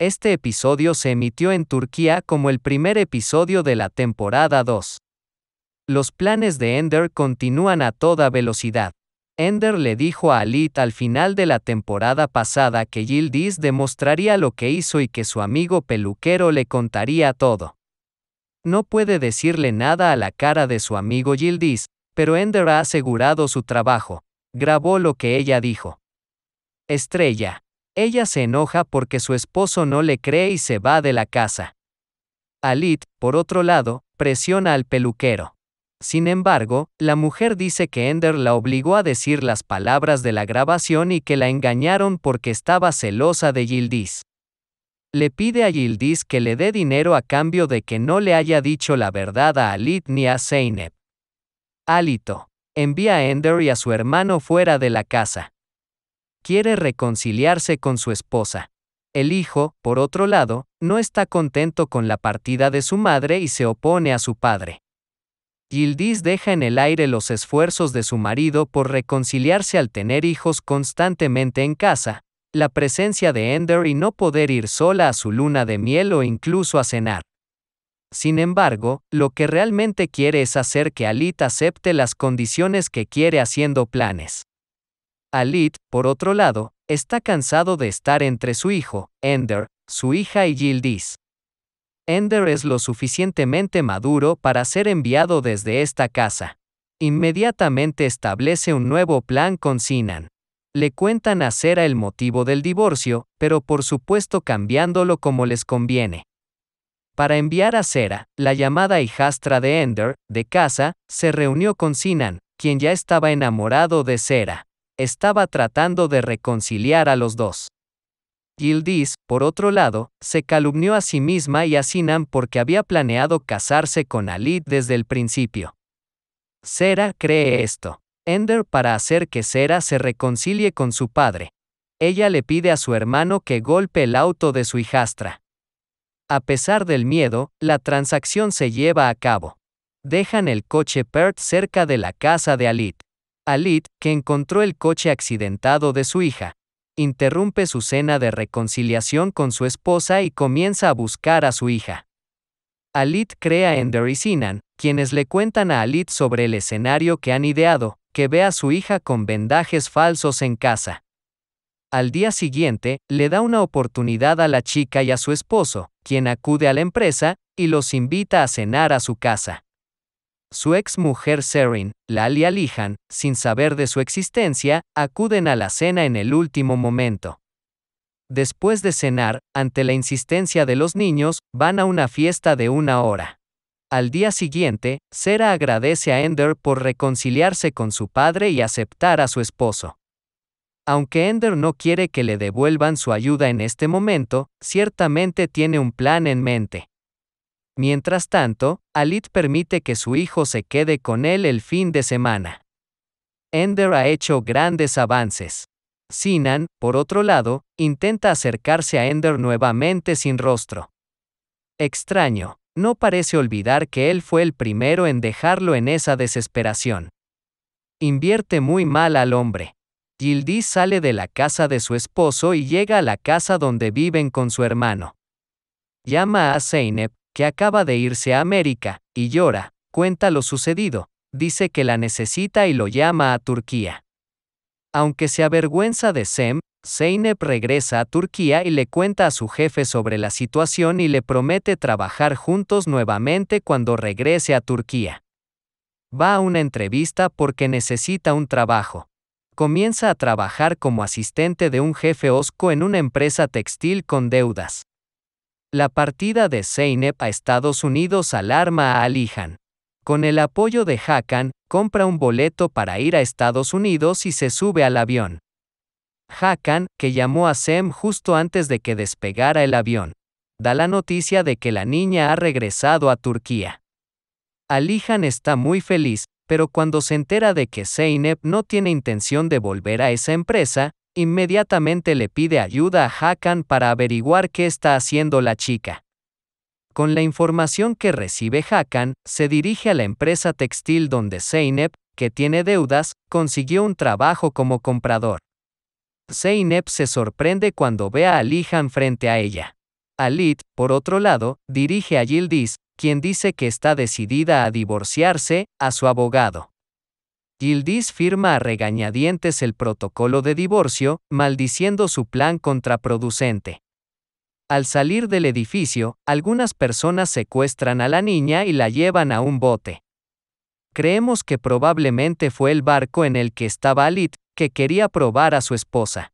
Este episodio se emitió en Turquía como el primer episodio de la temporada 2. Los planes de Ender continúan a toda velocidad. Ender le dijo a Alit al final de la temporada pasada que Yildiz demostraría lo que hizo y que su amigo peluquero le contaría todo. No puede decirle nada a la cara de su amigo Yildiz, pero Ender ha asegurado su trabajo. Grabó lo que ella dijo. Estrella. Ella se enoja porque su esposo no le cree y se va de la casa. Alit, por otro lado, presiona al peluquero. Sin embargo, la mujer dice que Ender la obligó a decir las palabras de la grabación y que la engañaron porque estaba celosa de Gildis. Le pide a Gildis que le dé dinero a cambio de que no le haya dicho la verdad a Alit ni a Zeynep. Alito. Envía a Ender y a su hermano fuera de la casa quiere reconciliarse con su esposa. El hijo, por otro lado, no está contento con la partida de su madre y se opone a su padre. Gildis deja en el aire los esfuerzos de su marido por reconciliarse al tener hijos constantemente en casa, la presencia de Ender y no poder ir sola a su luna de miel o incluso a cenar. Sin embargo, lo que realmente quiere es hacer que Alit acepte las condiciones que quiere haciendo planes. Alit, por otro lado, está cansado de estar entre su hijo, Ender, su hija y Gildis. Ender es lo suficientemente maduro para ser enviado desde esta casa. Inmediatamente establece un nuevo plan con Sinan. Le cuentan a Sera el motivo del divorcio, pero por supuesto cambiándolo como les conviene. Para enviar a Sera, la llamada hijastra de Ender, de casa, se reunió con Sinan, quien ya estaba enamorado de Sera estaba tratando de reconciliar a los dos. Gildis, por otro lado, se calumnió a sí misma y a Sinan porque había planeado casarse con Alit desde el principio. Sera cree esto. Ender para hacer que Sera se reconcilie con su padre. Ella le pide a su hermano que golpe el auto de su hijastra. A pesar del miedo, la transacción se lleva a cabo. Dejan el coche Pert cerca de la casa de Alit. Alit, que encontró el coche accidentado de su hija. Interrumpe su cena de reconciliación con su esposa y comienza a buscar a su hija. Alit crea en y Sinan, quienes le cuentan a Alit sobre el escenario que han ideado, que ve a su hija con vendajes falsos en casa. Al día siguiente, le da una oportunidad a la chica y a su esposo, quien acude a la empresa, y los invita a cenar a su casa. Su ex mujer Serin, Lali Alihan, sin saber de su existencia, acuden a la cena en el último momento. Después de cenar, ante la insistencia de los niños, van a una fiesta de una hora. Al día siguiente, Sera agradece a Ender por reconciliarse con su padre y aceptar a su esposo. Aunque Ender no quiere que le devuelvan su ayuda en este momento, ciertamente tiene un plan en mente. Mientras tanto, Alit permite que su hijo se quede con él el fin de semana. Ender ha hecho grandes avances. Sinan, por otro lado, intenta acercarse a Ender nuevamente sin rostro. Extraño, no parece olvidar que él fue el primero en dejarlo en esa desesperación. Invierte muy mal al hombre. Yildiz sale de la casa de su esposo y llega a la casa donde viven con su hermano. Llama a Zeynep, que acaba de irse a América, y llora, cuenta lo sucedido, dice que la necesita y lo llama a Turquía. Aunque se avergüenza de Sem, Seinep regresa a Turquía y le cuenta a su jefe sobre la situación y le promete trabajar juntos nuevamente cuando regrese a Turquía. Va a una entrevista porque necesita un trabajo. Comienza a trabajar como asistente de un jefe osco en una empresa textil con deudas. La partida de Zeynep a Estados Unidos alarma a Alihan. Con el apoyo de Hakan, compra un boleto para ir a Estados Unidos y se sube al avión. Hakan, que llamó a Sem justo antes de que despegara el avión, da la noticia de que la niña ha regresado a Turquía. Alihan está muy feliz, pero cuando se entera de que Zeynep no tiene intención de volver a esa empresa, Inmediatamente le pide ayuda a Hakan para averiguar qué está haciendo la chica. Con la información que recibe Hakan, se dirige a la empresa textil donde Zeynep, que tiene deudas, consiguió un trabajo como comprador. Zeynep se sorprende cuando ve a Alihan frente a ella. Alit, por otro lado, dirige a Yildiz, quien dice que está decidida a divorciarse, a su abogado. Gildis firma a regañadientes el protocolo de divorcio, maldiciendo su plan contraproducente. Al salir del edificio, algunas personas secuestran a la niña y la llevan a un bote. Creemos que probablemente fue el barco en el que estaba Alit, que quería probar a su esposa.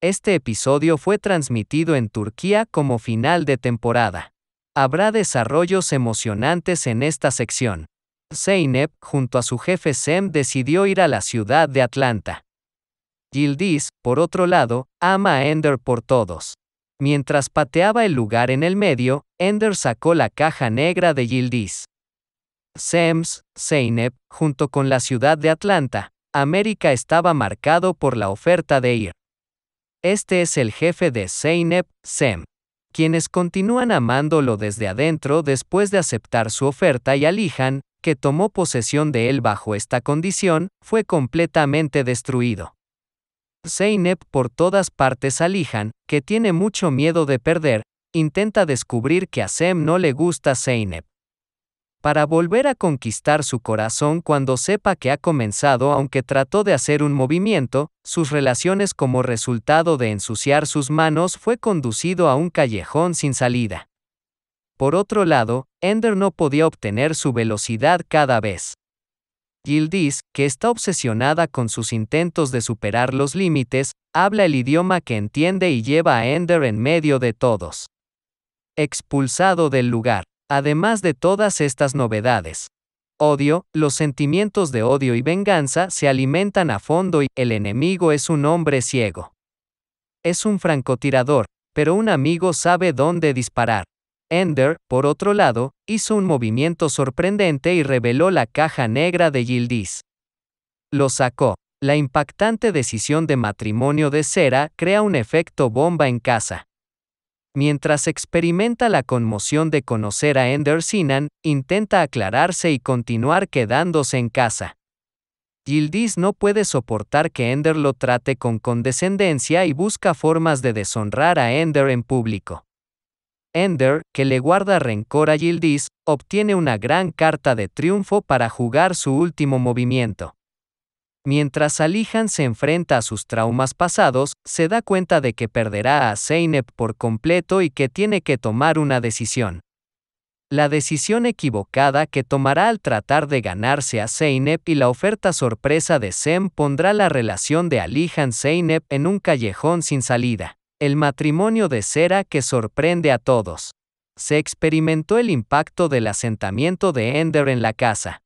Este episodio fue transmitido en Turquía como final de temporada. Habrá desarrollos emocionantes en esta sección. Zeynep, junto a su jefe Sem, decidió ir a la ciudad de Atlanta. Yildiz, por otro lado, ama a Ender por todos. Mientras pateaba el lugar en el medio, Ender sacó la caja negra de Yildiz. Sems, Zeynep, junto con la ciudad de Atlanta, América estaba marcado por la oferta de ir. Este es el jefe de Zeynep, Sem, quienes continúan amándolo desde adentro después de aceptar su oferta y alijan, que tomó posesión de él bajo esta condición, fue completamente destruido. Zeynep por todas partes alijan, que tiene mucho miedo de perder, intenta descubrir que a Sem no le gusta Zeynep. Para volver a conquistar su corazón cuando sepa que ha comenzado aunque trató de hacer un movimiento, sus relaciones como resultado de ensuciar sus manos fue conducido a un callejón sin salida. Por otro lado, Ender no podía obtener su velocidad cada vez. Gildis, que está obsesionada con sus intentos de superar los límites, habla el idioma que entiende y lleva a Ender en medio de todos. Expulsado del lugar. Además de todas estas novedades. Odio, los sentimientos de odio y venganza se alimentan a fondo y el enemigo es un hombre ciego. Es un francotirador, pero un amigo sabe dónde disparar. Ender, por otro lado, hizo un movimiento sorprendente y reveló la caja negra de Gildis. Lo sacó. La impactante decisión de matrimonio de Sera crea un efecto bomba en casa. Mientras experimenta la conmoción de conocer a Ender Sinan, intenta aclararse y continuar quedándose en casa. Gildis no puede soportar que Ender lo trate con condescendencia y busca formas de deshonrar a Ender en público. Ender, que le guarda rencor a Yildiz, obtiene una gran carta de triunfo para jugar su último movimiento. Mientras Alihan se enfrenta a sus traumas pasados, se da cuenta de que perderá a Zeynep por completo y que tiene que tomar una decisión. La decisión equivocada que tomará al tratar de ganarse a Zeynep y la oferta sorpresa de Sem pondrá la relación de Alihan Zeynep en un callejón sin salida. El matrimonio de cera que sorprende a todos. Se experimentó el impacto del asentamiento de Ender en la casa.